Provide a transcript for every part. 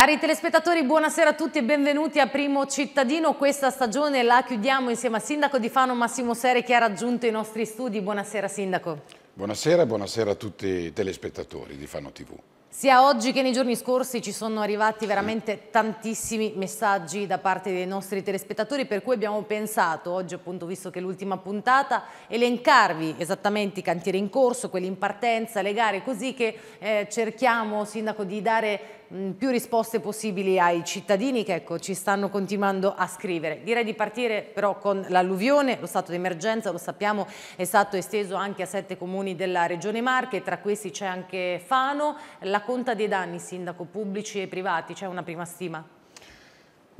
Cari telespettatori, buonasera a tutti e benvenuti a Primo Cittadino. Questa stagione la chiudiamo insieme al sindaco di Fano Massimo Sere che ha raggiunto i nostri studi. Buonasera sindaco. Buonasera e buonasera a tutti i telespettatori di Fano TV. Sia oggi che nei giorni scorsi ci sono arrivati veramente tantissimi messaggi da parte dei nostri telespettatori per cui abbiamo pensato, oggi appunto visto che è l'ultima puntata, elencarvi esattamente i cantieri in corso, quelli in partenza, le gare, così che eh, cerchiamo, Sindaco, di dare Mm, più risposte possibili ai cittadini che ecco, ci stanno continuando a scrivere. Direi di partire però con l'alluvione, lo stato di emergenza lo sappiamo è stato esteso anche a sette comuni della regione Marche, tra questi c'è anche Fano, la conta dei danni sindaco pubblici e privati, c'è una prima stima?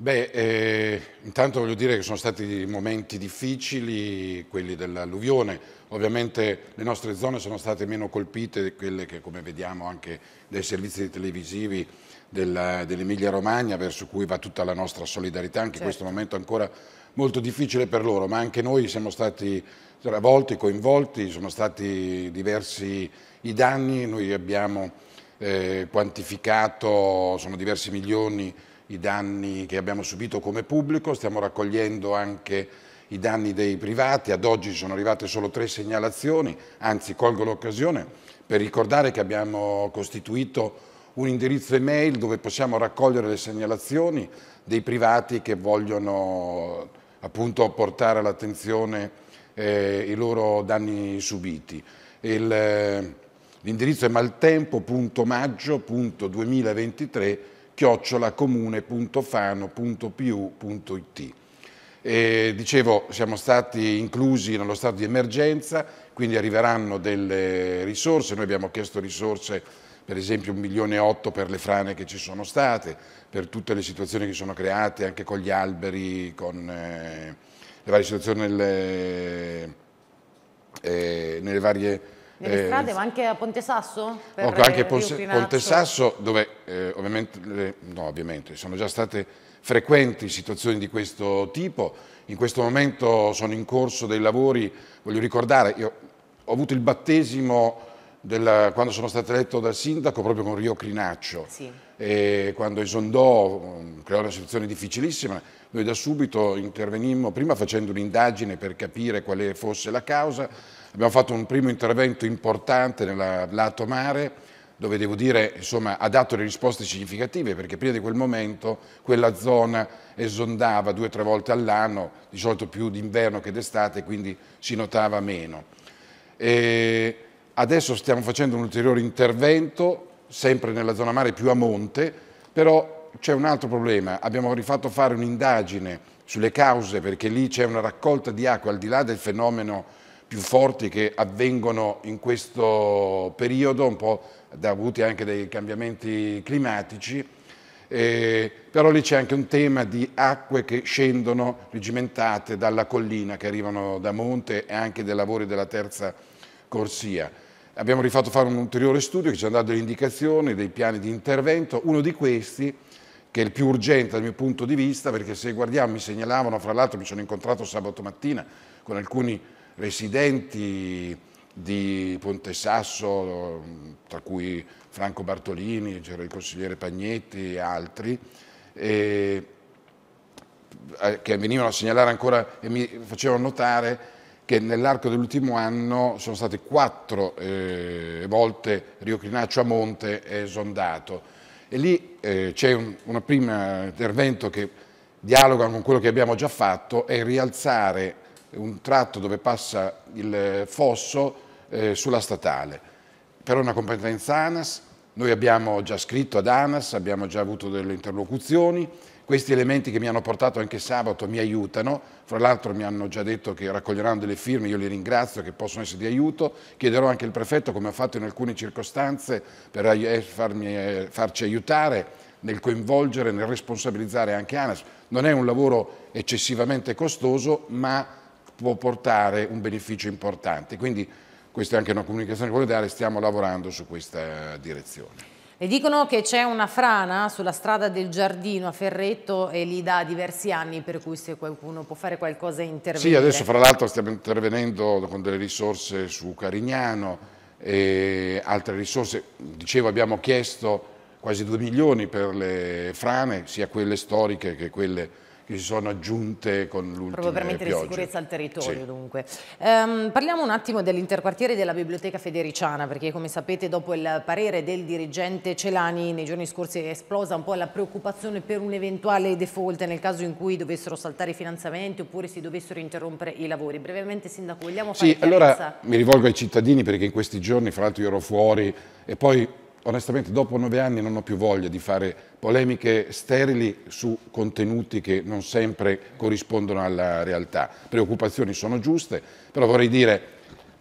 Beh, eh, intanto voglio dire che sono stati momenti difficili, quelli dell'alluvione. Ovviamente le nostre zone sono state meno colpite di quelle che, come vediamo anche dai servizi televisivi dell'Emilia dell Romagna, verso cui va tutta la nostra solidarietà. Anche certo. questo momento ancora molto difficile per loro, ma anche noi siamo stati travolti, coinvolti, sono stati diversi i danni. Noi abbiamo eh, quantificato, sono diversi milioni i danni che abbiamo subito come pubblico, stiamo raccogliendo anche i danni dei privati, ad oggi sono arrivate solo tre segnalazioni, anzi colgo l'occasione per ricordare che abbiamo costituito un indirizzo email dove possiamo raccogliere le segnalazioni dei privati che vogliono appunto portare all'attenzione eh, i loro danni subiti. Eh, l'indirizzo è maltempo.maggio.2023 chiocciolacomune.fano.pu.it. dicevo, siamo stati inclusi nello stato di emergenza, quindi arriveranno delle risorse, noi abbiamo chiesto risorse per esempio un milione e otto per le frane che ci sono state, per tutte le situazioni che sono create anche con gli alberi, con eh, le varie situazioni nelle, eh, nelle varie nelle eh, strade, ma anche a Ponte Sasso? Per no, anche eh, Ponte, Ponte Sasso, dove eh, ovviamente, le, no, ovviamente, sono già state frequenti situazioni di questo tipo. In questo momento sono in corso dei lavori, voglio ricordare, io ho avuto il battesimo della, quando sono stato eletto dal sindaco proprio con Rio Crinaccio, sì. quando esondò, creò una situazione difficilissima noi da subito intervenimmo, prima facendo un'indagine per capire quale fosse la causa, abbiamo fatto un primo intervento importante nel lato mare, dove devo dire insomma, ha dato le risposte significative perché prima di quel momento quella zona esondava due o tre volte all'anno, di solito più d'inverno che d'estate, quindi si notava meno. E adesso stiamo facendo un ulteriore intervento, sempre nella zona mare più a monte, però c'è un altro problema, abbiamo rifatto fare un'indagine sulle cause perché lì c'è una raccolta di acqua al di là del fenomeno più forte che avvengono in questo periodo, un po' dovuti anche dai cambiamenti climatici, eh, però lì c'è anche un tema di acque che scendono regimentate dalla collina, che arrivano da monte e anche dai lavori della terza corsia. Abbiamo rifatto fare un ulteriore studio che ci ha dato delle indicazioni, dei piani di intervento, uno di questi che è il più urgente dal mio punto di vista, perché se guardiamo mi segnalavano, fra l'altro mi sono incontrato sabato mattina con alcuni residenti di Ponte Sasso, tra cui Franco Bartolini, c'era il consigliere Pagnetti e altri, e, eh, che venivano a segnalare ancora e mi facevano notare che nell'arco dell'ultimo anno sono state quattro eh, volte Rio Crinaccio a monte esondato e lì eh, c'è un, un primo intervento che dialoga con quello che abbiamo già fatto, è rialzare un tratto dove passa il fosso eh, sulla statale. Però è una competenza ANAS, noi abbiamo già scritto ad ANAS, abbiamo già avuto delle interlocuzioni, questi elementi che mi hanno portato anche sabato mi aiutano, fra l'altro mi hanno già detto che raccoglieranno delle firme, io li ringrazio che possono essere di aiuto, chiederò anche al prefetto come ho fatto in alcune circostanze per eh, farmi, eh, farci aiutare nel coinvolgere, nel responsabilizzare anche ANAS. Non è un lavoro eccessivamente costoso ma può portare un beneficio importante, quindi questa è anche una comunicazione che voglio dare, stiamo lavorando su questa eh, direzione. E dicono che c'è una frana sulla strada del giardino a Ferretto e lì da diversi anni, per cui se qualcuno può fare qualcosa intervenire. Sì, adesso fra l'altro stiamo intervenendo con delle risorse su Carignano e altre risorse. Dicevo, abbiamo chiesto quasi 2 milioni per le frane, sia quelle storiche che quelle che si sono aggiunte con l'ultima pioggia. Proprio per mettere piogge. sicurezza al territorio sì. dunque. Ehm, parliamo un attimo dell'interquartiere della Biblioteca Federiciana perché come sapete dopo il parere del dirigente Celani nei giorni scorsi è esplosa un po' la preoccupazione per un eventuale default nel caso in cui dovessero saltare i finanziamenti oppure si dovessero interrompere i lavori. Brevemente Sindaco vogliamo fare sì, chiarezza? allora mi rivolgo ai cittadini perché in questi giorni fra l'altro io ero fuori e poi onestamente dopo nove anni non ho più voglia di fare polemiche sterili su contenuti che non sempre corrispondono alla realtà. Preoccupazioni sono giuste, però vorrei dire,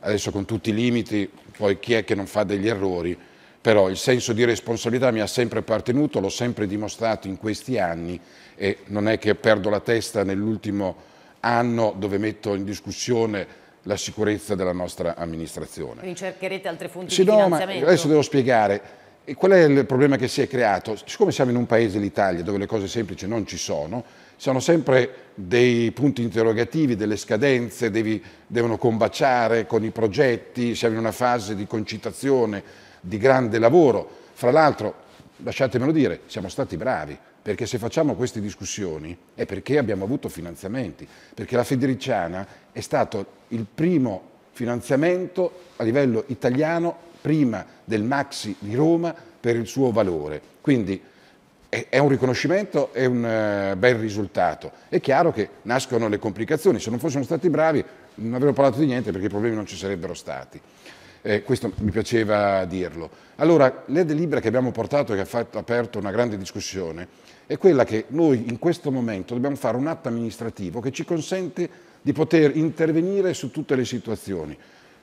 adesso con tutti i limiti, poi chi è che non fa degli errori, però il senso di responsabilità mi ha sempre appartenuto, l'ho sempre dimostrato in questi anni e non è che perdo la testa nell'ultimo anno dove metto in discussione la sicurezza della nostra amministrazione. Quindi altre fonti sì, di no, finanziamento? adesso devo spiegare. E qual è il problema che si è creato? Siccome siamo in un paese, l'Italia, dove le cose semplici non ci sono, sono sempre dei punti interrogativi, delle scadenze, devi, devono combaciare con i progetti, siamo in una fase di concitazione, di grande lavoro. Fra l'altro, lasciatemelo dire, siamo stati bravi perché se facciamo queste discussioni è perché abbiamo avuto finanziamenti, perché la Federiciana è stato il primo finanziamento a livello italiano prima del Maxi di Roma per il suo valore. Quindi è un riconoscimento, è un eh, bel risultato. È chiaro che nascono le complicazioni, se non fossimo stati bravi non avremmo parlato di niente perché i problemi non ci sarebbero stati. Eh, questo mi piaceva dirlo. Allora, l'ed libera che abbiamo portato e che ha fatto, aperto una grande discussione è quella che noi in questo momento dobbiamo fare un atto amministrativo che ci consente di poter intervenire su tutte le situazioni,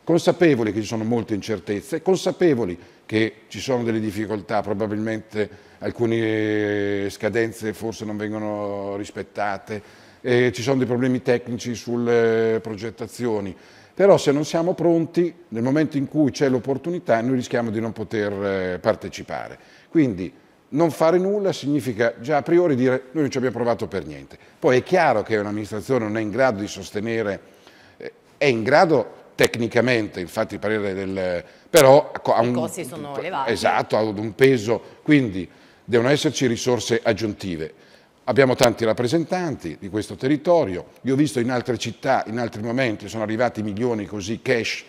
consapevoli che ci sono molte incertezze, consapevoli che ci sono delle difficoltà, probabilmente alcune eh, scadenze forse non vengono rispettate, eh, ci sono dei problemi tecnici sulle eh, progettazioni però se non siamo pronti, nel momento in cui c'è l'opportunità, noi rischiamo di non poter eh, partecipare. Quindi non fare nulla significa già a priori dire noi non ci abbiamo provato per niente. Poi è chiaro che un'amministrazione non è in grado di sostenere, eh, è in grado tecnicamente, infatti il parere del... però ha un, I costi sono elevati. Esatto, ha un peso, quindi devono esserci risorse aggiuntive. Abbiamo tanti rappresentanti di questo territorio, io ho visto in altre città, in altri momenti, sono arrivati milioni così cash,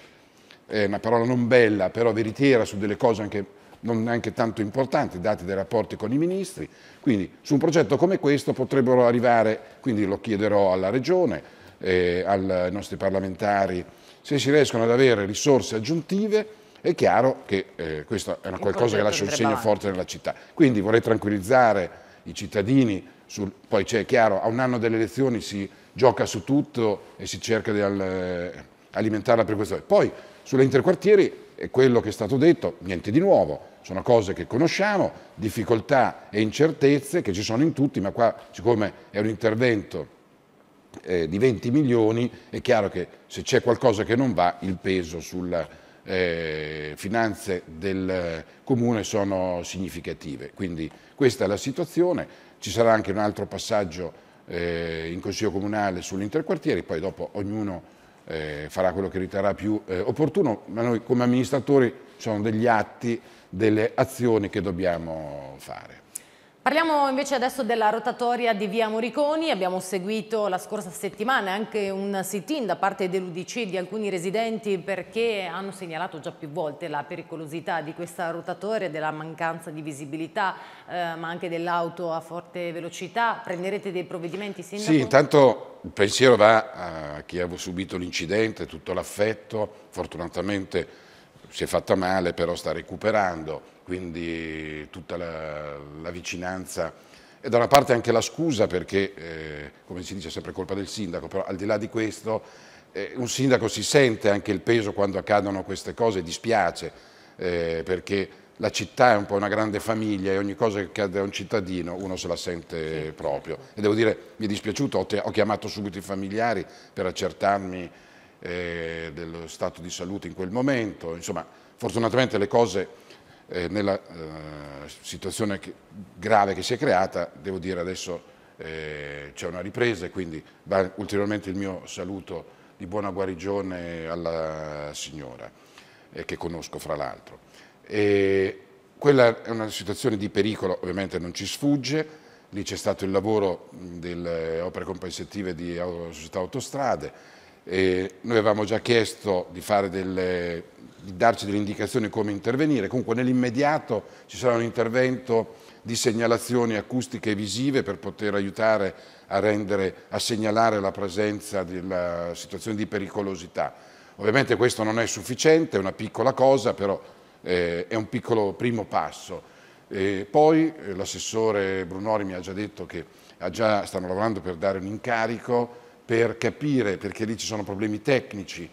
eh, una parola non bella, però veritiera su delle cose anche, non neanche tanto importanti, date dai rapporti con i ministri. Quindi su un progetto come questo potrebbero arrivare, quindi lo chiederò alla Regione, eh, ai nostri parlamentari, se si riescono ad avere risorse aggiuntive, è chiaro che eh, questo è una qualcosa che lascia un segno forte nella città. Quindi vorrei tranquillizzare i cittadini sul, poi c'è chiaro, a un anno delle elezioni si gioca su tutto e si cerca di al, eh, alimentarla per questo. Poi sulle interquartieri è quello che è stato detto, niente di nuovo, sono cose che conosciamo, difficoltà e incertezze che ci sono in tutti, ma qua siccome è un intervento eh, di 20 milioni è chiaro che se c'è qualcosa che non va il peso sulle Eh, finanze del comune sono significative. Quindi questa è la situazione. Ci sarà anche un altro passaggio eh, in Consiglio Comunale sull'interquartieri, poi dopo ognuno eh, farà quello che riterrà più eh, opportuno, ma noi come amministratori sono degli atti, delle azioni che dobbiamo fare. Parliamo invece adesso della rotatoria di Via Moriconi, abbiamo seguito la scorsa settimana anche un sit-in da parte dell'Udc di alcuni residenti perché hanno segnalato già più volte la pericolosità di questa rotatoria, della mancanza di visibilità eh, ma anche dell'auto a forte velocità, prenderete dei provvedimenti sindaco? Sì, intanto il pensiero va a chi ha subito l'incidente, tutto l'affetto, fortunatamente si è fatta male però sta recuperando quindi tutta la, la vicinanza e da una parte anche la scusa perché, eh, come si dice, è sempre colpa del sindaco, però al di là di questo eh, un sindaco si sente anche il peso quando accadono queste cose, dispiace eh, perché la città è un po' una grande famiglia e ogni cosa che accade a un cittadino uno se la sente sì. proprio. E devo dire, mi è dispiaciuto, ho, ho chiamato subito i familiari per accertarmi eh, dello stato di salute in quel momento, insomma fortunatamente le cose eh, nella eh, situazione che, grave che si è creata, devo dire adesso eh, c'è una ripresa e quindi va ulteriormente il mio saluto di buona guarigione alla signora, eh, che conosco fra l'altro. quella è una situazione di pericolo, ovviamente non ci sfugge, lì c'è stato il lavoro delle opere compensative di società autostrade, eh, noi avevamo già chiesto di, delle, di darci delle indicazioni come intervenire, comunque nell'immediato ci sarà un intervento di segnalazioni acustiche e visive per poter aiutare a, rendere, a segnalare la presenza della situazione di pericolosità. Ovviamente questo non è sufficiente, è una piccola cosa, però eh, è un piccolo primo passo. E poi eh, l'assessore Brunori mi ha già detto che già, stanno lavorando per dare un incarico per capire, perché lì ci sono problemi tecnici,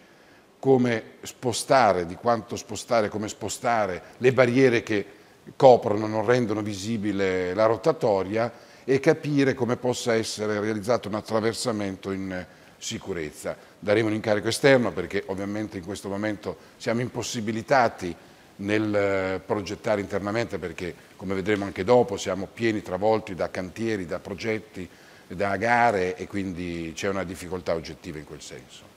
come spostare, di quanto spostare, come spostare le barriere che coprono, non rendono visibile la rotatoria e capire come possa essere realizzato un attraversamento in sicurezza. Daremo un incarico esterno perché ovviamente in questo momento siamo impossibilitati nel eh, progettare internamente perché come vedremo anche dopo siamo pieni travolti da cantieri, da progetti, da gare e quindi c'è una difficoltà oggettiva in quel senso.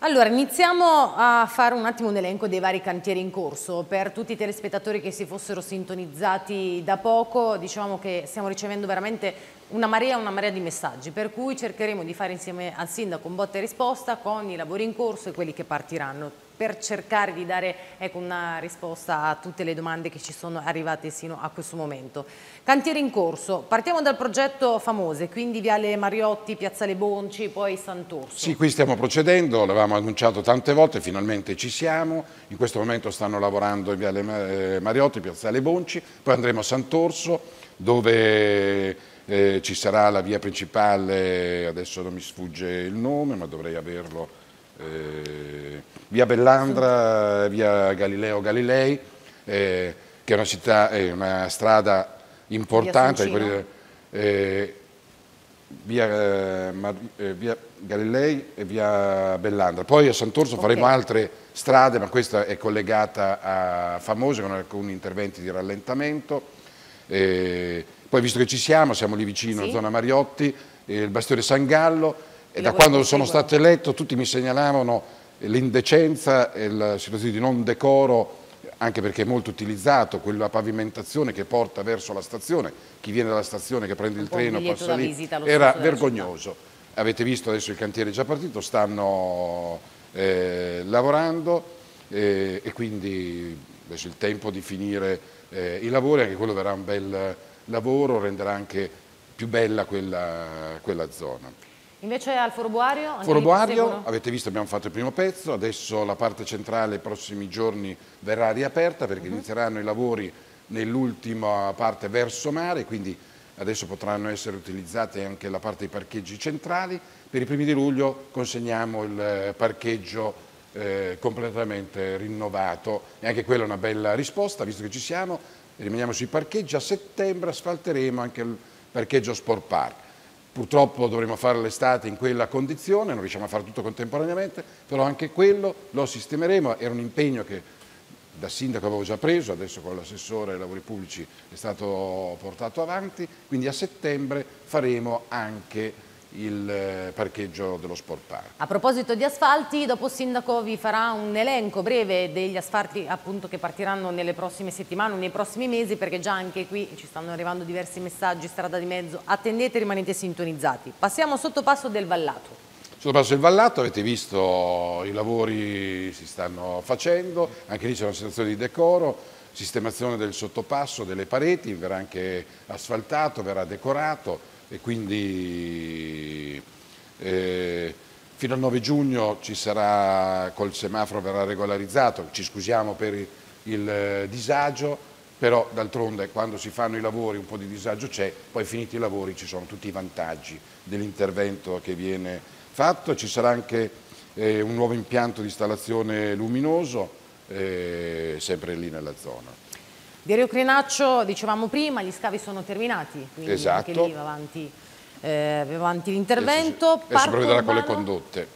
Allora, iniziamo a fare un attimo un elenco dei vari cantieri in corso. Per tutti i telespettatori che si fossero sintonizzati da poco, diciamo che stiamo ricevendo veramente una marea, una marea di messaggi, per cui cercheremo di fare insieme al Sindaco un botta e risposta con i lavori in corso e quelli che partiranno per cercare di dare ecco, una risposta a tutte le domande che ci sono arrivate sino a questo momento. Cantiere in corso, partiamo dal progetto Famose, quindi Viale Mariotti, Piazzale Bonci, poi Sant'Orso. Sì, qui stiamo procedendo, l'avevamo annunciato tante volte, finalmente ci siamo, in questo momento stanno lavorando in Viale eh, Mariotti, Piazzale Bonci, poi andremo a Sant'Orso dove eh, ci sarà la via principale, adesso non mi sfugge il nome ma dovrei averlo eh, via Bellandra, via Galileo Galilei, eh, che è una, città, eh, una strada importante, via, eh, via, eh, eh, via, Galilei e via Bellandra. Poi a Sant'Orso okay. faremo altre strade, ma questa è collegata a Famose con alcuni interventi di rallentamento. poi visto che ci siamo, siamo lì vicino, sì. zona Mariotti, il Bastione San Gallo, e da quando sono stato eletto tutti mi segnalavano l'indecenza e la situazione di non decoro anche perché è molto utilizzato, quella pavimentazione che porta verso la stazione, chi viene dalla stazione che prende un il treno passa lì, era vergognoso. Avete visto adesso il cantiere è già partito, stanno eh, lavorando eh, e quindi adesso il tempo di finire eh, i lavori, anche quello verrà un bel lavoro, renderà anche più bella quella, quella zona. Invece al Foroboario? Foroboario, avete visto, abbiamo fatto il primo pezzo, adesso la parte centrale i prossimi giorni verrà riaperta perché uh mhm. -huh. inizieranno i lavori nell'ultima parte verso mare, quindi adesso potranno essere utilizzate anche la parte dei parcheggi centrali. Per i primi di luglio consegniamo il eh, parcheggio eh, completamente rinnovato e anche quella è una bella risposta, visto che ci siamo, rimaniamo sui parcheggi, a settembre asfalteremo anche il parcheggio Sport Park Purtroppo dovremo fare l'estate in quella condizione, non riusciamo a fare tutto contemporaneamente, però anche quello lo sistemeremo, era un impegno che da sindaco avevo già preso, adesso con l'assessore ai lavori pubblici è stato portato avanti, quindi a settembre faremo anche il eh, parcheggio dello Sport Park. A proposito di asfalti, dopo Sindaco vi farà un elenco breve degli asfalti appunto, che partiranno nelle prossime settimane, nei prossimi mesi, perché già anche qui ci stanno arrivando diversi messaggi, strada di mezzo, attendete e rimanete sintonizzati. Passiamo sottopasso del Vallato. Sottopasso del Vallato, avete visto i lavori si stanno facendo, anche lì c'è una situazione di decoro, sistemazione del sottopasso, delle pareti, verrà anche asfaltato, verrà decorato, e quindi eh, fino al 9 giugno ci sarà, col semaforo verrà regolarizzato, ci scusiamo per il, eh, disagio, però d'altronde quando si fanno i lavori un po' di disagio c'è, poi finiti i lavori ci sono tutti i vantaggi dell'intervento che viene fatto, ci sarà anche eh, un nuovo impianto di installazione luminoso, eh, sempre lì nella zona. Dario Crenaccio, dicevamo prima, gli scavi sono terminati, quindi esatto. anche lì va avanti, eh, avanti l'intervento. E si provvederà con le condotte.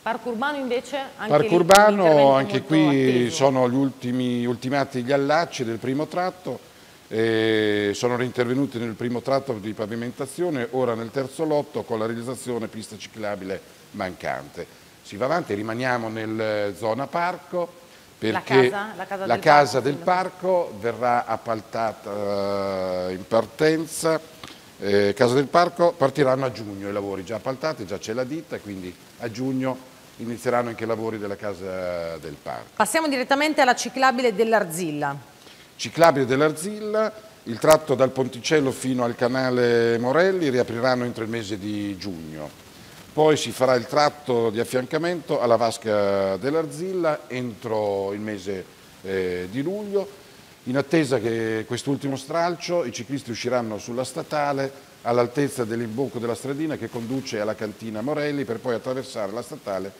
Parco urbano invece? Anche Parco lì, urbano, anche qui atteso. sono gli ultimi, ultimati gli allacci del primo tratto, eh, sono reintervenuti nel primo tratto di pavimentazione, ora nel terzo lotto con la realizzazione pista ciclabile mancante. Si va avanti, rimaniamo nel eh, zona parco, perché la casa, la casa, la del, casa parco, del, parco, verrà appaltata eh, in partenza, eh, Casa del Parco partiranno a giugno i lavori già appaltati, già c'è la ditta, quindi a giugno inizieranno anche i lavori della Casa del Parco. Passiamo direttamente alla ciclabile dell'Arzilla. Ciclabile dell'Arzilla, il tratto dal Ponticello fino al canale Morelli riapriranno entro il mese di giugno poi si farà il tratto di affiancamento alla vasca dell'Arzilla entro il mese eh, di luglio. In attesa che quest'ultimo stralcio i ciclisti usciranno sulla statale all'altezza dell'imbocco della stradina che conduce alla cantina Morelli per poi attraversare la statale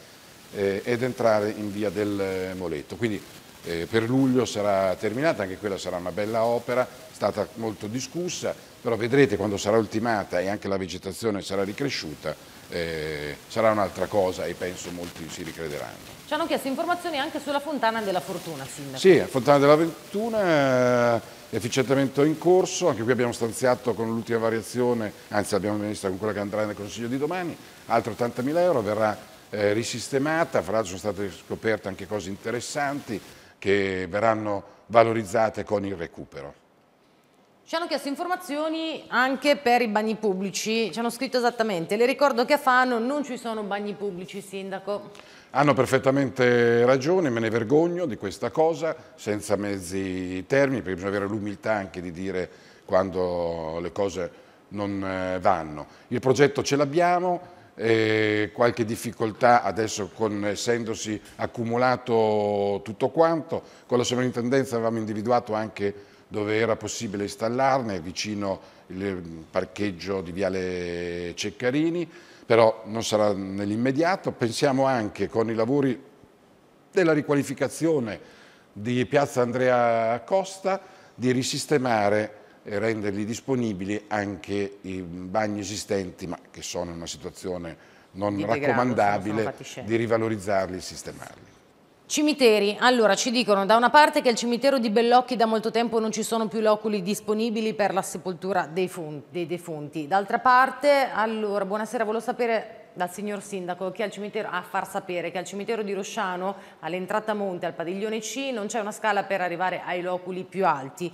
eh, ed entrare in via del eh, Moletto. Quindi eh, per luglio sarà terminata, anche quella sarà una bella opera, stata molto discussa, però vedrete quando sarà ultimata e anche la vegetazione sarà ricresciuta eh, sarà un'altra cosa e penso molti si ricrederanno. Ci hanno chiesto informazioni anche sulla Fontana della Fortuna, Sindaco. Sì, la Fontana della Fortuna, eh, efficientamento in corso, anche qui abbiamo stanziato con l'ultima variazione, anzi l'abbiamo ministra con quella che andrà nel Consiglio di domani, altri 80.000 euro, verrà eh, risistemata, fra l'altro sono state scoperte anche cose interessanti che verranno valorizzate con il recupero. Ci hanno chiesto informazioni anche per i bagni pubblici, ci hanno scritto esattamente, le ricordo che a Fano non ci sono bagni pubblici, Sindaco. Hanno perfettamente ragione, me ne vergogno di questa cosa, senza mezzi termini, perché bisogna avere l'umiltà anche di dire quando le cose non eh, vanno. Il progetto ce l'abbiamo, qualche difficoltà adesso con, essendosi accumulato tutto quanto, con la sovrintendenza avevamo individuato anche dove era possibile installarne, vicino il parcheggio di Viale Ceccarini, però non sarà nell'immediato. Pensiamo anche con i lavori della riqualificazione di Piazza Andrea Costa di risistemare e renderli disponibili anche i bagni esistenti, ma che sono in una situazione non di raccomandabile, di rivalorizzarli e sistemarli. Cimiteri, allora ci dicono da una parte che al cimitero di Bellocchi da molto tempo non ci sono più loculi disponibili per la sepoltura dei, dei defunti, d'altra parte, allora buonasera, volevo sapere dal signor sindaco che al cimitero, a far sapere che al cimitero di Rosciano all'entrata Monte al padiglione C non c'è una scala per arrivare ai loculi più alti.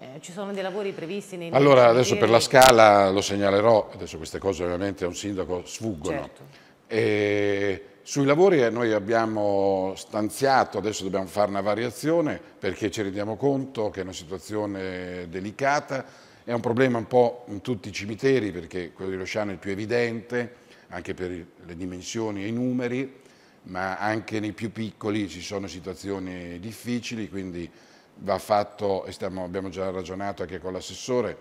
Eh, ci sono dei lavori previsti nei Allora adesso per la scala lo segnalerò, adesso queste cose ovviamente a un sindaco sfuggono. Certo. E eh, sui lavori eh, noi abbiamo stanziato, adesso dobbiamo fare una variazione perché ci rendiamo conto che è una situazione delicata, è un problema un po' in tutti i cimiteri perché quello di Rosciano è il più evidente anche per le dimensioni e i numeri, ma anche nei più piccoli ci sono situazioni difficili, quindi va fatto, e stiamo, abbiamo già ragionato anche con l'assessore,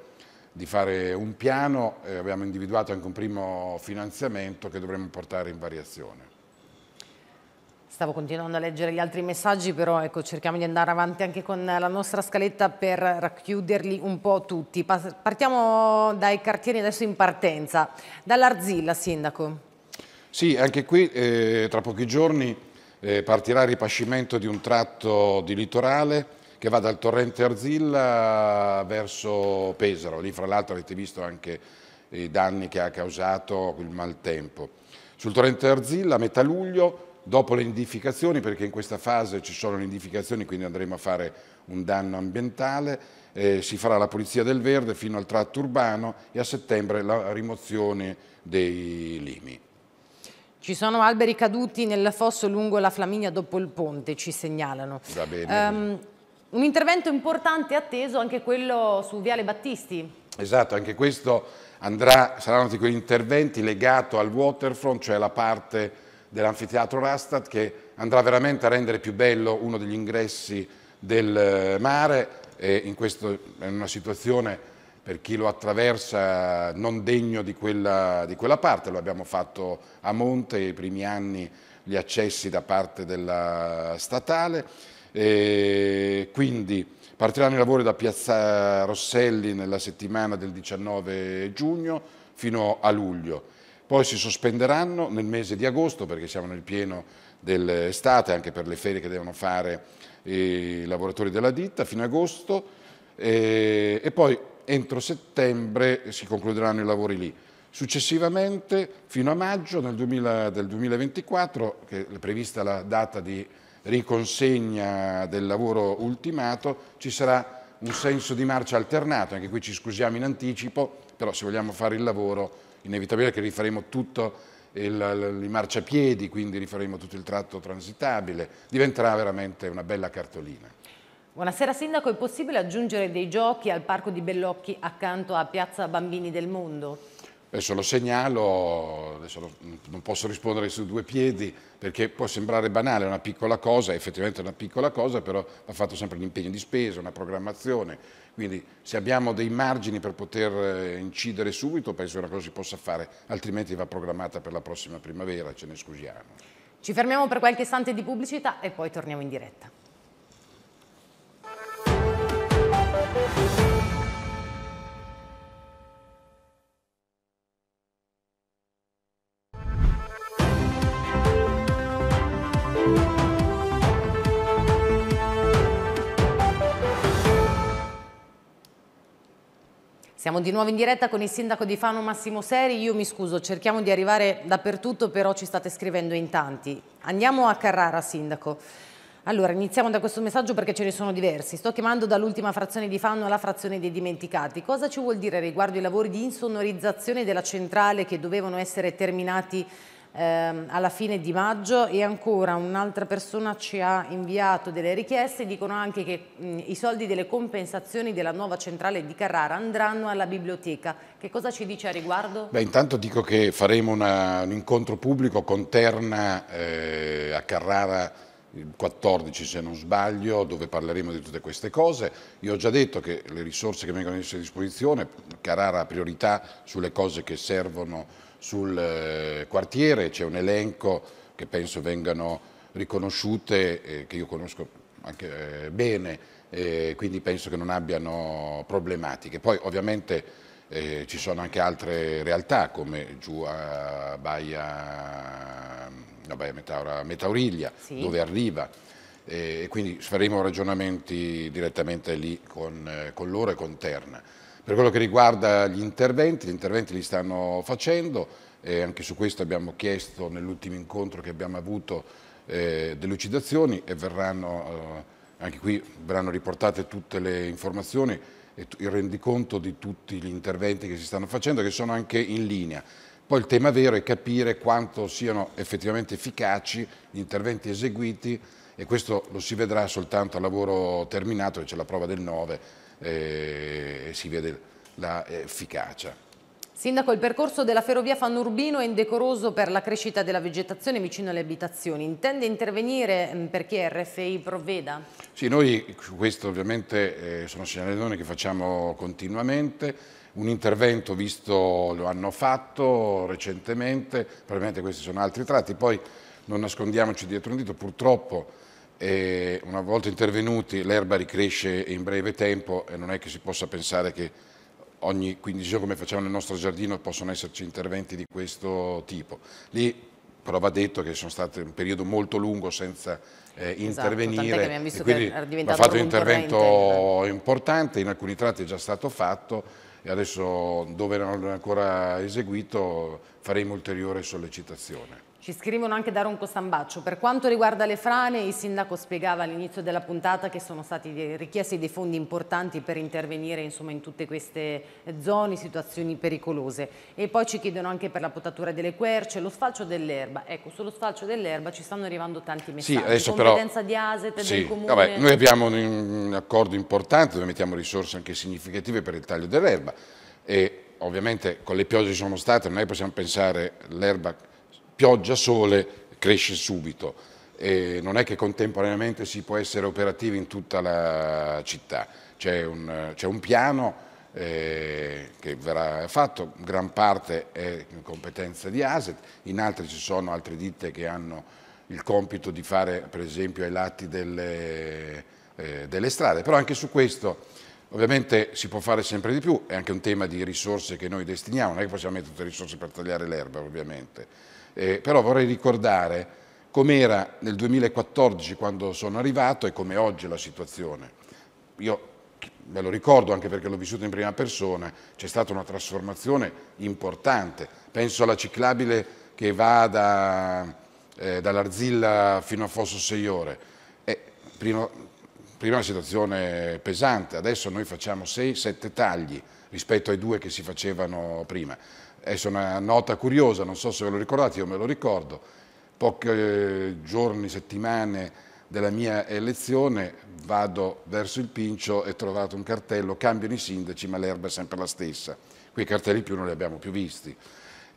di fare un piano, eh, abbiamo individuato anche un primo finanziamento che dovremmo portare in variazione. Stavo continuando a leggere gli altri messaggi, però ecco, cerchiamo di andare avanti anche con la nostra scaletta per racchiuderli un po' tutti. Partiamo dai cartieri adesso in partenza. Dall'Arzilla, Sindaco. Sì, anche qui eh, tra pochi giorni eh, partirà il ripascimento di un tratto di litorale che va dal torrente Arzilla verso Pesaro. Lì fra l'altro avete visto anche i danni che ha causato il maltempo. Sul torrente Arzilla a metà luglio Dopo le nidificazioni, perché in questa fase ci sono le nidificazioni, quindi andremo a fare un danno ambientale, eh, si farà la pulizia del verde fino al tratto urbano e a settembre la rimozione dei limi. Ci sono alberi caduti nel fosso lungo la Flaminia dopo il ponte, ci segnalano. Va bene. Um, un intervento importante e atteso anche quello su Viale Battisti. Esatto, anche questo andrà, sarà uno di quegli interventi legato al waterfront, cioè la parte dell'anfiteatro Rastat che andrà veramente a rendere più bello uno degli ingressi del eh, mare e in, questo, è una situazione per chi lo attraversa non degno di quella, di quella parte, lo abbiamo fatto a monte i primi anni gli accessi da parte della statale, e quindi partiranno i lavori da Piazza Rosselli nella settimana del 19 giugno fino a luglio poi si sospenderanno nel mese di agosto perché siamo nel pieno dell'estate, anche per le ferie che devono fare i lavoratori della ditta fino ad agosto e, e poi entro settembre si concluderanno i lavori lì. Successivamente, fino a maggio del, 2000, del 2024, che è prevista la data di riconsegna del lavoro ultimato, ci sarà un senso di marcia alternato, anche qui ci scusiamo in anticipo, però se vogliamo fare il lavoro inevitabile che rifaremo tutto il, i marciapiedi, quindi rifaremo tutto il tratto transitabile, diventerà veramente una bella cartolina. Buonasera Sindaco, è possibile aggiungere dei giochi al Parco di Bellocchi accanto a Piazza Bambini del Mondo? Adesso lo segnalo, adesso lo, non posso rispondere su due piedi perché può sembrare banale, è una piccola cosa, effettivamente è una piccola cosa, però ha fatto sempre un impegno di spesa, una programmazione. Quindi se abbiamo dei margini per poter eh, incidere subito, penso che una cosa si possa fare, altrimenti va programmata per la prossima primavera, ce ne scusiamo. Ci fermiamo per qualche istante di pubblicità e poi torniamo in diretta. Siamo di nuovo in diretta con il sindaco di Fano Massimo Seri, io mi scuso, cerchiamo di arrivare dappertutto però ci state scrivendo in tanti. Andiamo a Carrara sindaco. Allora, iniziamo da questo messaggio perché ce ne sono diversi. Sto chiamando dall'ultima frazione di Fano alla frazione dei dimenticati. Cosa ci vuol dire riguardo i lavori di insonorizzazione della centrale che dovevano essere terminati Ehm, alla fine di maggio e ancora un'altra persona ci ha inviato delle richieste, dicono anche che mh, i soldi delle compensazioni della nuova centrale di Carrara andranno alla biblioteca. Che cosa ci dice a riguardo? Beh, intanto dico che faremo una, un incontro pubblico con Terna eh, a Carrara il 14 se non sbaglio, dove parleremo di tutte queste cose. Io ho già detto che le risorse che vengono messe a disposizione, Carrara ha priorità sulle cose che servono sul eh, quartiere, c'è un elenco che penso vengano riconosciute, eh, che io conosco anche eh, bene, eh, quindi penso che non abbiano problematiche. Poi ovviamente eh, ci sono anche altre realtà come giù a Baia, no, Baia Metaura, Metauriglia, sì. dove arriva, eh, e quindi faremo ragionamenti direttamente lì con, con loro e con Terna. Per quello che riguarda gli interventi, gli interventi li stanno facendo e anche su questo abbiamo chiesto nell'ultimo incontro che abbiamo avuto eh, delucidazioni e verranno, eh, anche qui verranno riportate tutte le informazioni e il rendiconto di tutti gli interventi che si stanno facendo che sono anche in linea. Poi il tema vero è capire quanto siano effettivamente efficaci gli interventi eseguiti e questo lo si vedrà soltanto al lavoro terminato, che c'è la prova del 9 eh, si vede l'efficacia. Sindaco, il percorso della ferrovia Fannurbino è indecoroso per la crescita della vegetazione vicino alle abitazioni. Intende intervenire mm, perché RFI provveda? Sì, noi questo ovviamente eh, sono segnalazioni che facciamo continuamente. Un intervento visto lo hanno fatto recentemente, probabilmente questi sono altri tratti. Poi non nascondiamoci dietro un dito, purtroppo e una volta intervenuti l'erba ricresce in breve tempo e non è che si possa pensare che ogni 15 giorni come facciamo nel nostro giardino possono esserci interventi di questo tipo. Lì però va detto che sono stati un periodo molto lungo senza eh, esatto, intervenire, quindi va fatto un intervento eh. importante, in alcuni tratti è già stato fatto e adesso dove non è ancora eseguito faremo ulteriore sollecitazione. Ci scrivono anche da Ronco Stambaccio. Per quanto riguarda le frane, il sindaco spiegava all'inizio della puntata che sono stati richiesti dei fondi importanti per intervenire insomma, in tutte queste eh, zone, situazioni pericolose. E poi ci chiedono anche per la potatura delle querce, lo sfalcio dell'erba. Ecco, sullo sfalcio dell'erba ci stanno arrivando tanti messaggi. Sì, adesso Competenza però... di ASET, sì. del Comune... Vabbè, noi abbiamo un accordo importante dove mettiamo risorse anche significative per il taglio dell'erba. E ovviamente con le piogge che sono state noi possiamo pensare l'erba pioggia, sole, cresce subito. E non è che contemporaneamente si può essere operativi in tutta la città. C'è un, un, piano eh, che verrà fatto, gran parte è in competenza di ASET, in altri ci sono altre ditte che hanno il compito di fare per esempio ai lati delle, eh, delle strade, però anche su questo Ovviamente si può fare sempre di più, è anche un tema di risorse che noi destiniamo, non è che possiamo mettere tutte le risorse per tagliare l'erba ovviamente. Eh, però vorrei ricordare com'era nel 2014 quando sono arrivato e come oggi la situazione. Io me lo ricordo anche perché l'ho vissuto in prima persona, c'è stata una trasformazione importante. Penso alla ciclabile che va da, eh, dall'Arzilla fino a Fosso Seiore. Eh, prima, prima la situazione pesante, adesso noi facciamo 6-7 tagli rispetto ai due che si facevano prima. Adesso eh, una nota curiosa, non so se ve lo ricordate, io me lo ricordo. Pochi eh, giorni, settimane della mia elezione vado verso il Pincio e trovato un cartello, cambiano i sindaci ma l'erba è sempre la stessa. Quei cartelli più non li abbiamo più visti.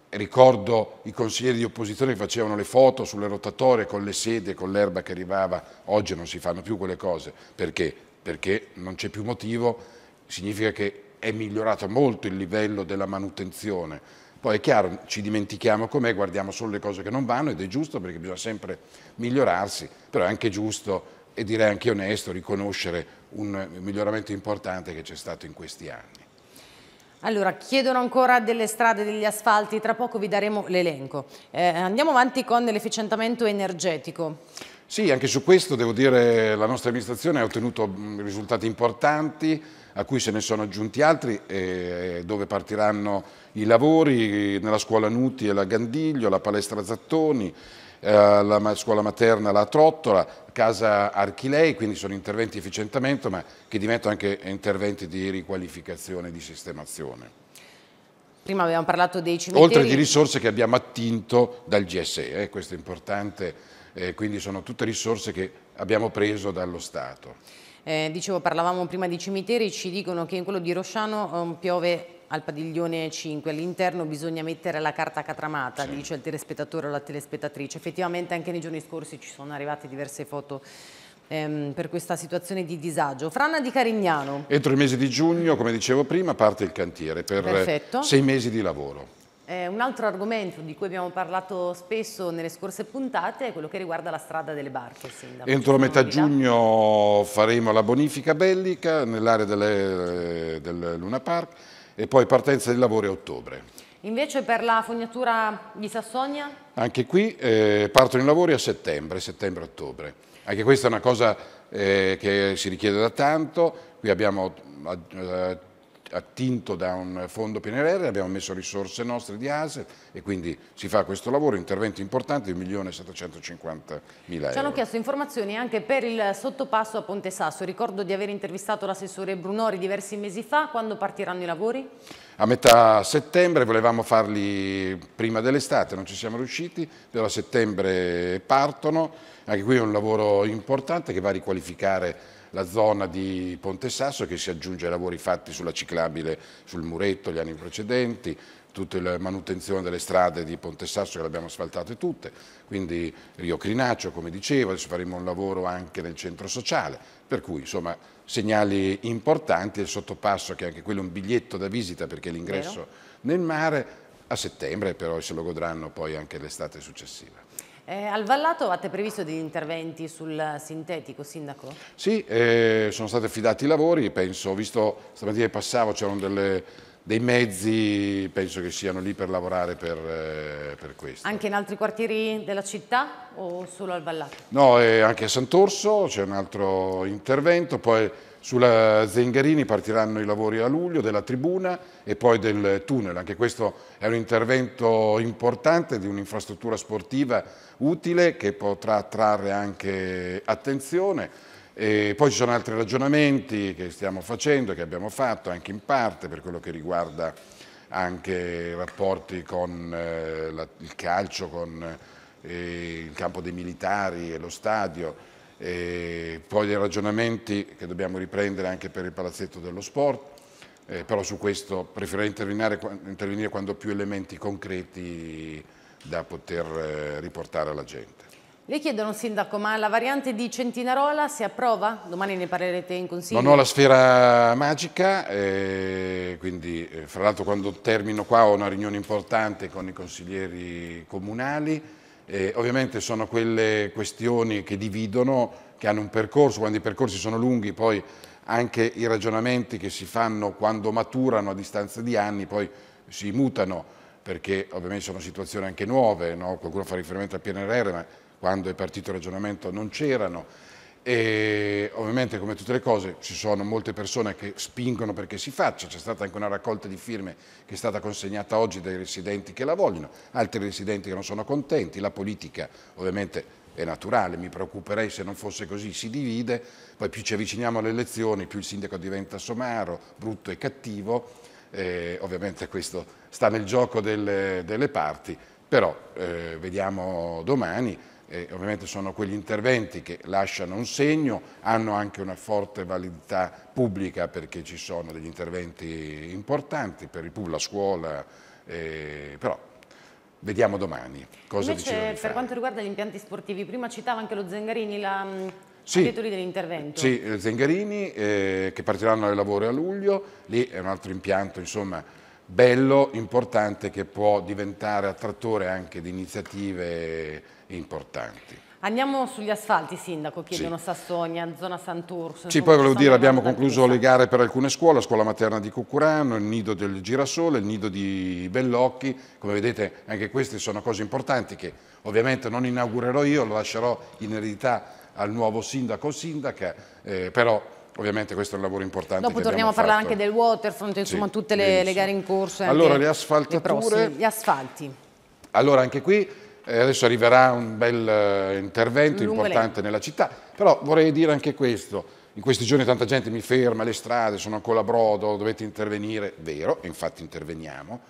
Ricordo i consiglieri di opposizione che facevano le foto sulle rotatorie con le sedie, con l'erba che arrivava. Oggi non si fanno più quelle cose. Perché? Perché non c'è più motivo. Significa che è migliorato molto il livello della manutenzione. Poi è chiaro, ci dimentichiamo com'è, guardiamo solo le cose che non vanno ed è giusto perché bisogna sempre migliorarsi, però è anche giusto e direi anche onesto riconoscere un miglioramento importante che c'è stato in questi anni. Allora, chiedono ancora delle strade, degli asfalti, tra poco vi daremo l'elenco. Eh, andiamo avanti con l'efficientamento energetico. Sì, anche su questo devo dire che la nostra amministrazione ha ottenuto mm, risultati importanti a cui se ne sono aggiunti altri eh, dove partiranno i lavori nella scuola Nuti e la Gandiglio, la palestra Zattoni, eh, la scuola materna la Trottola, casa Archilei, quindi sono interventi di efficientamento ma che diventano anche interventi di riqualificazione e di sistemazione. Prima abbiamo parlato dei cimiteri. Oltre di risorse che abbiamo attinto dal GSE, eh, questo è importante eh, quindi sono tutte risorse che abbiamo preso dallo Stato. Eh, dicevo, parlavamo prima di cimiteri, ci dicono che in quello di Rosciano eh, piove al padiglione 5, all'interno bisogna mettere la carta catramata, sì. dice il telespettatore o la telespettatrice. Effettivamente anche nei giorni scorsi ci sono arrivate diverse foto ehm, per questa situazione di disagio. Franna di Carignano. Entro il mese di giugno, come dicevo prima, parte il cantiere per Perfetto. sei mesi di lavoro. Eh, un altro argomento di cui abbiamo parlato spesso nelle scorse puntate è quello che riguarda la strada delle barche. Sindaco. Entro metà giugno faremo la bonifica bellica nell'area del Luna Park e poi partenza dei lavori a ottobre. Invece per la fognatura di Sassonia? Anche qui eh, partono i lavori a settembre, settembre-ottobre. Anche questa è una cosa eh, che si richiede da tanto, qui abbiamo eh, attinto da un fondo PNRR, abbiamo messo risorse nostre di ASE e quindi si fa questo lavoro, intervento importante di 1.750.000 euro. Ci hanno chiesto informazioni anche per il sottopasso a Ponte Sasso, ricordo di aver intervistato l'assessore Brunori diversi mesi fa, quando partiranno i lavori? A metà settembre, volevamo farli prima dell'estate, non ci siamo riusciti, però a settembre partono, anche qui è un lavoro importante che va a riqualificare la zona di Ponte Sasso che si aggiunge ai lavori fatti sulla ciclabile sul muretto gli anni precedenti, tutta la manutenzione delle strade di Ponte Sasso che le abbiamo asfaltate tutte, quindi Rio Crinaccio come dicevo, adesso faremo un lavoro anche nel centro sociale, per cui insomma segnali importanti, il sottopasso che anche quello è un biglietto da visita perché l'ingresso nel mare, a settembre però se lo godranno poi anche l'estate successiva. Eh, al Vallato avete previsto degli interventi sul sintetico, Sindaco? Sì, eh, sono stati affidati i lavori, penso, visto stamattina che passavo c'erano dei mezzi, penso che siano lì per lavorare per, eh, per, questo. Anche in altri quartieri della città o solo al Vallato? No, eh, anche a Sant'Orso c'è un altro intervento, poi sulla Zengarini partiranno i lavori a luglio della tribuna e poi del tunnel, anche questo è un intervento importante di un'infrastruttura sportiva utile che potrà attrarre anche attenzione. E poi ci sono altri ragionamenti che stiamo facendo, che abbiamo fatto anche in parte per quello che riguarda anche i rapporti con eh, la, il calcio, con eh, il campo dei militari e lo stadio e poi dei ragionamenti che dobbiamo riprendere anche per il palazzetto dello sport, eh, però su questo preferirei intervenire, intervenire, quando più elementi concreti da poter eh, riportare alla gente. Le chiedono, Sindaco, ma la variante di Centinarola si approva? Domani ne parlerete in Consiglio. Non ho la sfera magica, eh, quindi eh, fra l'altro quando termino qua ho una riunione importante con i consiglieri comunali, eh, ovviamente sono quelle questioni che dividono, che hanno un percorso, quando i percorsi sono lunghi poi anche i ragionamenti che si fanno quando maturano a distanza di anni poi si mutano perché ovviamente sono situazioni anche nuove, no? qualcuno fa riferimento al PNRR ma quando è partito il ragionamento non c'erano e ovviamente come tutte le cose ci sono molte persone che spingono perché si faccia, c'è stata anche una raccolta di firme che è stata consegnata oggi dai residenti che la vogliono, altri residenti che non sono contenti, la politica ovviamente è naturale, mi preoccuperei se non fosse così, si divide, poi più ci avviciniamo alle elezioni, più il sindaco diventa somaro, brutto e cattivo, eh, ovviamente questo sta nel gioco delle, delle parti, però eh, vediamo domani eh, ovviamente sono quegli interventi che lasciano un segno, hanno anche una forte validità pubblica perché ci sono degli interventi importanti per il pubblico, la scuola, eh, però vediamo domani cosa Invece, Per quanto riguarda gli impianti sportivi, prima citava anche lo Zengarini, la... Mm, sì, dell'intervento. Sì, eh, Zengarini eh, che partiranno ai lavori a luglio, lì è un altro impianto insomma, bello, importante che può diventare attrattore anche di iniziative importanti. Andiamo sugli asfalti, Sindaco, chiedono sì. Sassonia, zona Santurso. Sì, poi volevo dire, abbiamo concluso le gare per alcune scuole, la scuola materna di Cucurano, il nido del Girasole, il nido di Bellocchi, come vedete anche queste sono cose importanti che ovviamente non inaugurerò io, lo lascerò in eredità al nuovo sindaco o sindaca, eh, però ovviamente questo è un lavoro importante. Dopo torniamo a parlare fatto. anche del waterfront, insomma sì, tutte le, le, gare in corso. Allora, le asfaltature. Le gli asfalti. Allora, anche qui eh, adesso arriverà un bel eh, intervento Lungo importante lei. nella città, però vorrei dire anche questo. In questi giorni tanta gente mi ferma, le strade sono ancora a brodo, dovete intervenire. Vero, infatti interveniamo.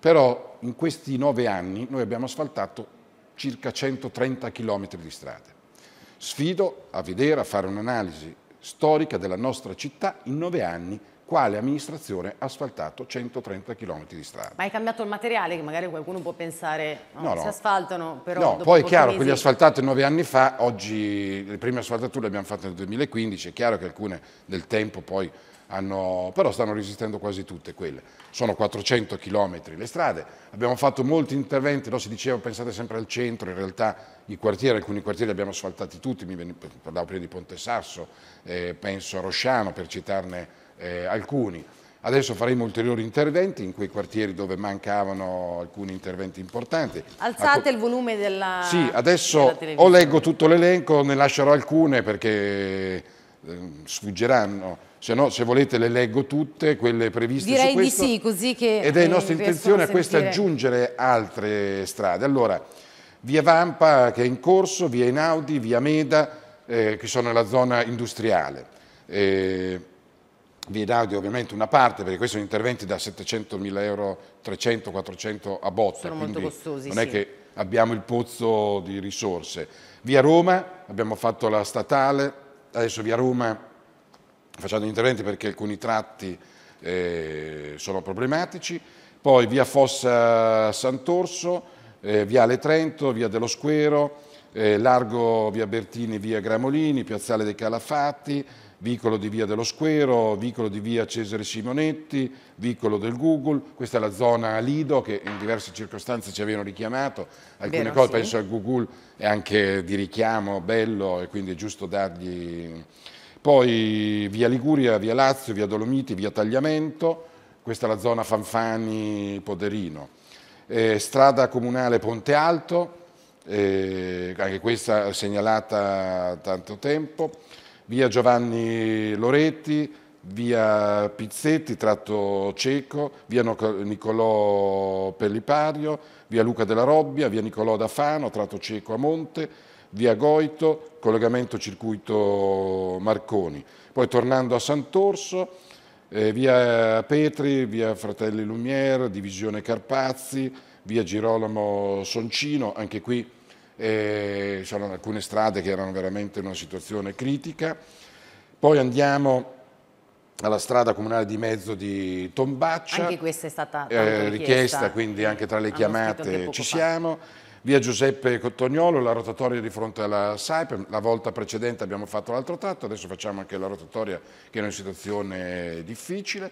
Però in questi nove anni noi abbiamo asfaltato circa 130 km di strade. Sfido a vedere, a fare un'analisi storica della nostra città in nove anni quale amministrazione ha asfaltato 130 km di strada. Ma hai cambiato il materiale che magari qualcuno può pensare no, no, no. si asfaltano però No, poi è chiaro, mesi... quelli asfaltati nove anni fa, oggi le prime asfaltature le abbiamo fatte nel 2015, è chiaro che alcune del tempo poi hanno, però stanno resistendo quasi tutte quelle. Sono 400 km le strade, abbiamo fatto molti interventi, no? si diceva pensate sempre al centro, in realtà i quartieri, alcuni quartieri li abbiamo asfaltati tutti, mi parlavo prima di Ponte Sasso, eh, penso a Rosciano per citarne eh, alcuni. Adesso faremo ulteriori interventi in quei quartieri dove mancavano alcuni interventi importanti. Alzate ecco. il volume della Sì, adesso della o leggo tutto l'elenco, ne lascerò alcune perché eh, sfuggeranno, se no se volete le leggo tutte, quelle previste Direi su questo. Direi di sì, così che Ed è eh, nostra intenzione a queste aggiungere altre strade. Allora, via Vampa che è in corso, via Inaudi, via Meda, eh, che sono nella zona industriale. Eh, vi audio ovviamente una parte perché questi sono interventi da 700 1000 euro 300 400 a botta sono molto costosi non sì. è che abbiamo il pozzo di risorse via Roma abbiamo fatto la statale adesso via Roma facciamo interventi perché alcuni tratti eh, sono problematici poi via Fossa Sant'Orso eh, viale Trento via dello Squero eh, largo via Bertini via Gramolini piazzale dei Calafatti vicolo di via dello Squero, vicolo di via Cesare Simonetti, vicolo del Google, questa è la zona Lido che in diverse circostanze ci avevano richiamato, alcune Vero, cose sì. penso al Google è anche di richiamo, bello e quindi è giusto dargli... Poi via Liguria, via Lazio, via Dolomiti, via Tagliamento, questa è la zona Fanfani-Poderino. Eh, strada comunale Ponte Alto, eh, anche questa segnalata tanto tempo via Giovanni Loretti, via Pizzetti, tratto cieco, via Nicolò Pellipario, via Luca della Robbia, via Nicolò da Fano, tratto cieco a Monte, via Goito, collegamento circuito Marconi. Poi tornando a Sant'Orso, eh, via Petri, via Fratelli Lumiere, divisione Carpazzi, via Girolamo Soncino, anche qui eh, c'erano alcune strade che erano veramente in una situazione critica. Poi andiamo alla strada comunale di mezzo di Tombaccia. Anche questa è stata eh, richiesta, quindi anche tra le Hanno chiamate ci siamo. Via Giuseppe Cottognolo, la rotatoria di fronte alla Saipem, la volta precedente abbiamo fatto l'altro tratto, adesso facciamo anche la rotatoria che è una situazione difficile.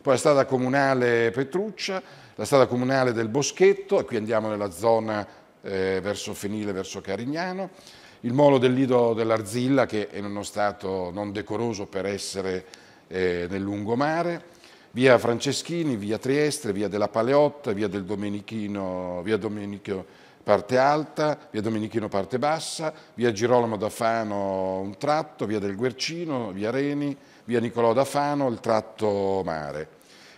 Poi la strada comunale Petruccia, la strada comunale del Boschetto, e qui andiamo nella zona eh, verso Fenile, verso Carignano, il molo del Lido dell'Arzilla che è in uno stato non decoroso per essere eh, nel lungomare, via Franceschini, via Trieste, via della Paleotta, via del Domenichino, via Domenico parte alta, via Domenichino parte bassa, via Girolamo da Fano un tratto, via del Guercino, via Reni, via Nicolò da Fano il tratto mare.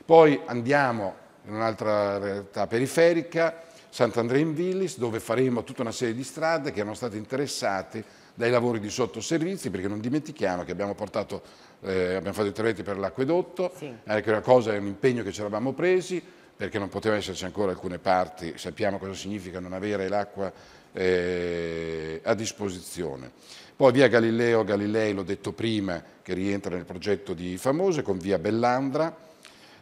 Poi andiamo in un'altra realtà periferica, Sant'Andrea in Villis, dove faremo tutta una serie di strade che erano state interessate dai lavori di sottoservizi, perché non dimentichiamo che abbiamo, portato, eh, abbiamo fatto interventi per l'acquedotto, sì. eh, che è una cosa, è un impegno che ci eravamo presi, perché non poteva esserci ancora alcune parti, sappiamo cosa significa non avere l'acqua eh, a disposizione. Poi via Galileo Galilei, l'ho detto prima, che rientra nel progetto di Famose, con via Bellandra,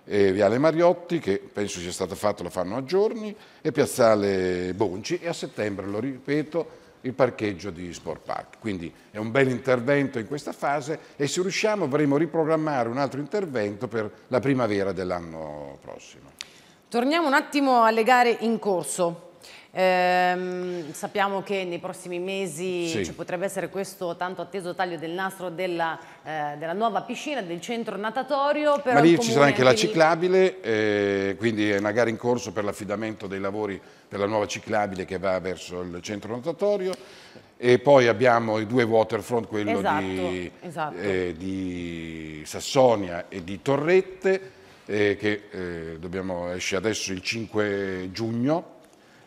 e Viale Mariotti, che penso sia stato fatto, lo fanno a giorni, e Piazzale Bonci e a settembre, lo ripeto, il parcheggio di Sport Park. Quindi è un bel intervento in questa fase e se riusciamo dovremo riprogrammare un altro intervento per la primavera dell'anno prossimo. Torniamo un attimo alle gare in corso. Ehm, sappiamo che nei prossimi mesi sì. ci potrebbe essere questo tanto atteso taglio del nastro della, eh, della nuova piscina, del centro natatorio. Ma lì ci sarà anche la ciclabile, eh, quindi è una gara in corso per l'affidamento dei lavori per la nuova ciclabile che va verso il centro natatorio. E poi abbiamo i due waterfront, quello esatto, di, esatto. Eh, di, Sassonia e di Torrette, eh, che eh, dobbiamo, esce adesso il 5 giugno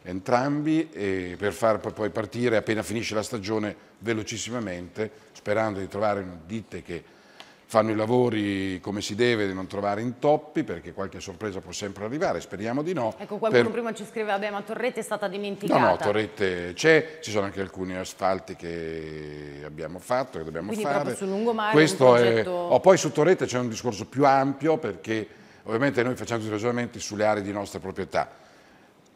entrambi e per far poi partire appena finisce la stagione velocissimamente sperando di trovare ditte che fanno i lavori come si deve, di non trovare intoppi, perché qualche sorpresa può sempre arrivare, speriamo di no. Ecco, qualcuno per... prima ci scriveva, beh, ma Torrette è stata dimenticata. No, no, Torrette c'è, ci sono anche alcuni asfalti che abbiamo fatto, che dobbiamo Quindi fare. Quindi proprio sul lungomare Questo progetto... è... oh, poi su Torrette c'è un discorso più ampio, perché ovviamente noi facciamo i ragionamenti sulle aree di nostra proprietà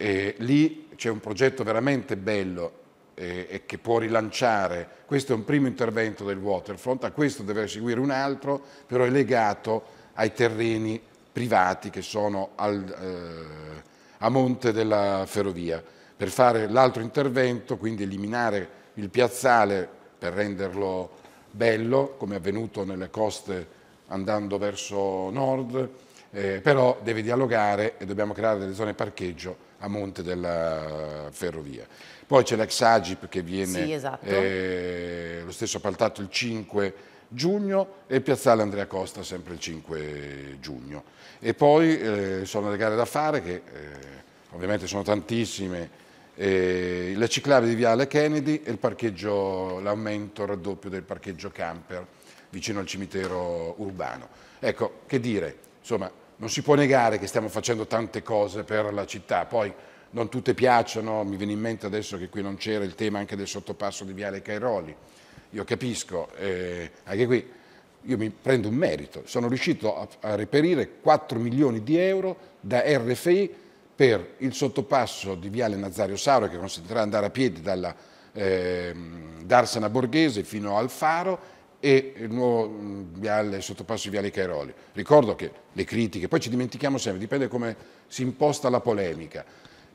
eh, lì c'è un progetto veramente bello eh, e che può rilanciare, questo è un primo intervento del Waterfront, a questo deve seguire un altro, però è legato ai terreni privati che sono al, eh, a monte della ferrovia. Per fare l'altro intervento, quindi eliminare il piazzale per renderlo bello, come è avvenuto nelle coste andando verso nord, eh, però deve dialogare e dobbiamo creare delle zone parcheggio a monte della ferrovia. Poi c'è l'ex Agip che viene sì, esatto. eh, lo stesso appaltato il 5 giugno e il piazzale Andrea Costa sempre il 5 giugno. E poi eh, sono le gare da fare che eh, ovviamente sono tantissime, eh, la ciclabile di Viale Kennedy e il parcheggio, l'aumento, raddoppio del parcheggio camper vicino al cimitero urbano. Ecco, che dire, insomma, non si può negare che stiamo facendo tante cose per la città, poi non tutte piacciono, mi viene in mente adesso che qui non c'era il tema anche del sottopasso di Viale Cairoli, io capisco, eh, anche qui io mi prendo un merito, sono riuscito a, a reperire 4 milioni di euro da RFI per il sottopasso di Viale Nazario Sauro che consentirà di andare a piedi dalla eh, d'Arsena Borghese fino al Faro e il nuovo mm, viale, il sottopasso di Viale Cairoli. Ricordo che le critiche, poi ci dimentichiamo sempre, dipende come si imposta la polemica.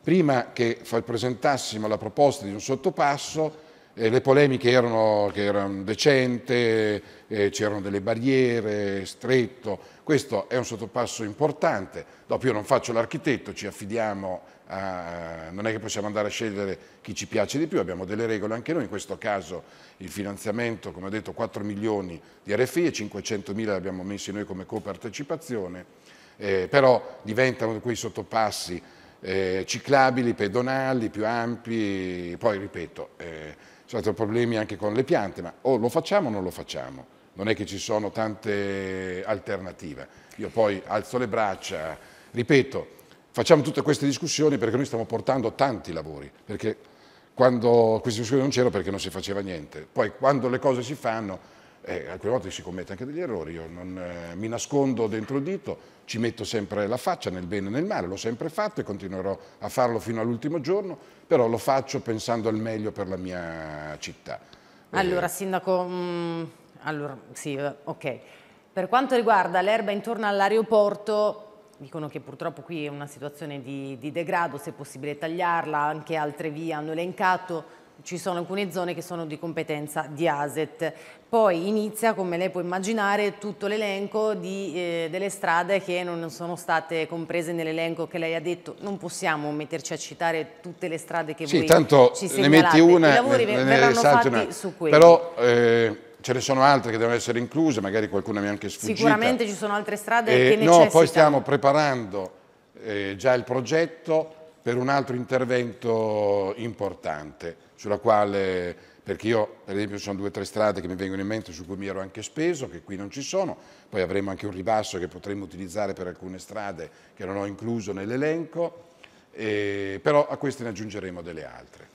Prima che presentassimo la proposta di un sottopasso eh, le polemiche erano che era decente, eh, c'erano delle barriere, stretto. Questo è un sottopasso importante. Dopo io non faccio l'architetto, ci affidiamo a, non è che possiamo andare a scegliere chi ci piace di più, abbiamo delle regole anche noi, in questo caso il finanziamento, come ho detto, 4 milioni di RFI e 500 mila l'abbiamo messi noi come copartecipazione, eh, però diventano quei sottopassi eh, ciclabili, pedonali, più ampi, poi ripeto, eh, sono certo, problemi anche con le piante, ma o lo facciamo o non lo facciamo, non è che ci sono tante alternative. Io poi alzo le braccia, ripeto, facciamo tutte queste discussioni perché noi stiamo portando tanti lavori, perché quando queste discussioni non c'erano perché non si faceva niente, poi quando le cose si fanno eh, alcune volte si commette anche degli errori, io non, eh, mi nascondo dentro il dito, ci metto sempre la faccia nel bene e nel male, l'ho sempre fatto e continuerò a farlo fino all'ultimo giorno, però lo faccio pensando al meglio per la mia città. Eh, allora, eh. Sindaco, mh, mm, allora, sì, eh, ok. Per quanto riguarda l'erba intorno all'aeroporto, dicono che purtroppo qui è una situazione di, di degrado, se è possibile tagliarla, anche altre vie hanno elencato, ci sono alcune zone che sono di competenza di ASET. Poi inizia, come lei può immaginare, tutto l'elenco eh, delle strade che non sono state comprese nell'elenco che lei ha detto. Non possiamo metterci a citare tutte le strade che sì, voi tanto ci segnalate. ne metti una, I lavori ne, verranno fatti una. su quello. Però eh, ce ne sono altre che devono essere incluse, magari qualcuna mi è anche sfuggita. Sicuramente ci sono altre strade eh, che necessitano. No, poi stiamo preparando eh, già il progetto per un altro intervento importante, sulla quale, perché io per esempio sono due o tre strade che mi vengono in mente su cui mi ero anche speso, che qui non ci sono, poi avremo anche un ribasso che potremmo utilizzare per alcune strade che non ho incluso nell'elenco, eh, però a queste ne aggiungeremo delle altre.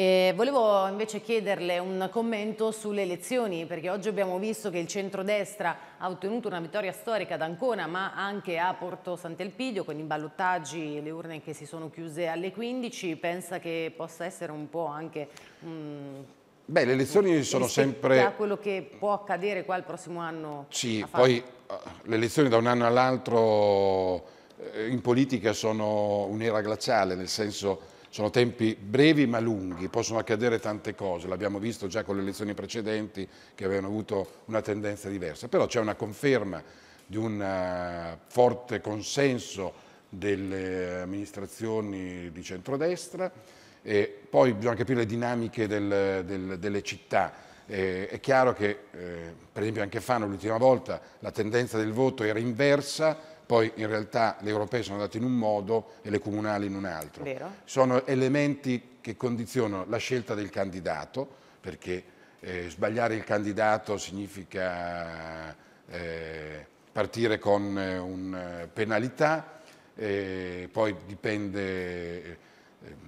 Eh, volevo invece chiederle un commento sulle elezioni, perché oggi abbiamo visto che il centrodestra ha ottenuto una vittoria storica ad Ancona, ma anche a Porto Sant'Elpidio, con i ballottaggi e le urne che si sono chiuse alle 15. Pensa che possa essere un po' anche... Um, Beh, le elezioni sono sempre... A quello che può accadere qua il prossimo anno. Sì, poi eh, le elezioni da un anno all'altro eh, in politica sono un'era glaciale, nel senso sono tempi brevi ma lunghi, possono accadere tante cose, l'abbiamo visto già con le elezioni precedenti che avevano avuto una tendenza diversa, però c'è una conferma di un eh, forte consenso delle amministrazioni di centrodestra e poi bisogna capire le dinamiche del, del, delle città. Eh, è chiaro che, eh, per esempio, anche Fano l'ultima volta la tendenza del voto era inversa, poi in realtà le europee sono andate in un modo e le comunali in un altro. Vero. Sono elementi che condizionano la scelta del candidato, perché eh, sbagliare il candidato significa eh, partire con eh, una eh, penalità, eh, poi dipende eh,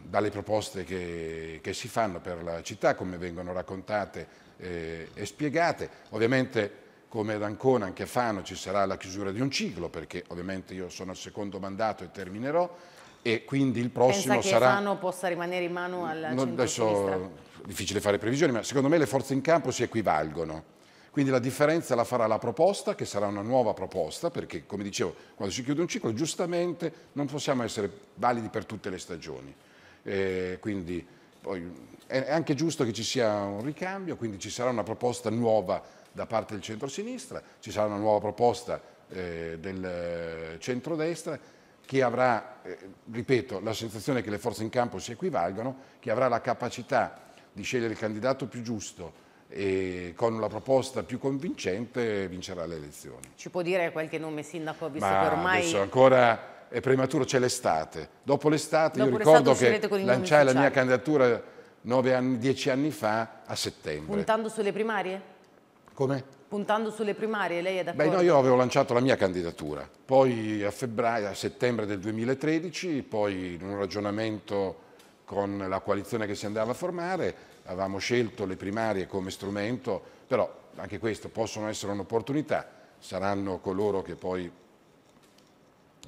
dalle proposte che, che, si fanno per la città, come vengono raccontate e spiegate. Ovviamente come ad Ancona, anche a Fano ci sarà la chiusura di un ciclo, perché ovviamente io sono al secondo mandato e terminerò, e quindi il prossimo Pensa che sarà... Fano possa rimanere in mano al non, Adesso è difficile fare previsioni, ma secondo me le forze in campo si equivalgono. Quindi la differenza la farà la proposta, che sarà una nuova proposta, perché come dicevo, quando si chiude un ciclo, giustamente non possiamo essere validi per tutte le stagioni. Eh, quindi poi, è anche giusto che ci sia un ricambio, quindi ci sarà una proposta nuova da parte del centro-sinistra, ci sarà una nuova proposta eh, del eh, centro-destra, che avrà, eh, ripeto, la sensazione che le forze in campo si equivalgano, che avrà la capacità di scegliere il candidato più giusto e con la proposta più convincente vincerà le elezioni. Ci può dire qualche nome sindaco, visto Ma che ormai... Adesso ancora è prematuro, c'è l'estate. Dopo l'estate io ricordo che lanciai la mia candidatura anni, dieci anni fa a settembre. Puntando sulle primarie? Come? Puntando sulle primarie, lei è d'accordo? Beh, no, io avevo lanciato la mia candidatura, poi a febbraio, a settembre del 2013, poi in un ragionamento con la coalizione che si andava a formare, avevamo scelto le primarie come strumento, però anche questo possono essere un'opportunità, saranno coloro che poi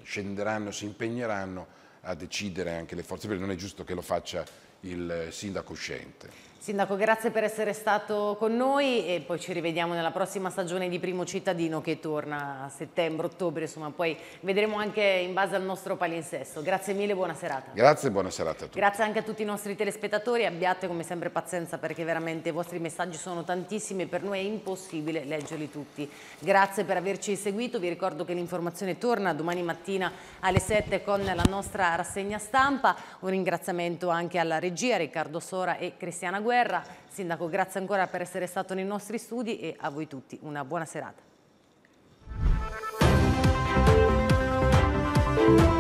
scenderanno, si impegneranno a decidere anche le forze, perché non è giusto che lo faccia il sindaco uscente. Sindaco, grazie per essere stato con noi e poi ci rivediamo nella prossima stagione di Primo Cittadino che torna a settembre, ottobre, insomma poi vedremo anche in base al nostro palinsesto. Grazie mille, buona serata. Grazie, buona serata a tutti. Grazie anche a tutti i nostri telespettatori, abbiate come sempre pazienza perché veramente i vostri messaggi sono tantissimi e per noi è impossibile leggerli tutti. Grazie per averci seguito, vi ricordo che l'informazione torna domani mattina alle 7 con la nostra rassegna stampa. Un ringraziamento anche alla regia Riccardo Sora e Cristiana Guerra guerra. Sindaco, grazie ancora per essere stato nei nostri studi e a voi tutti una buona serata.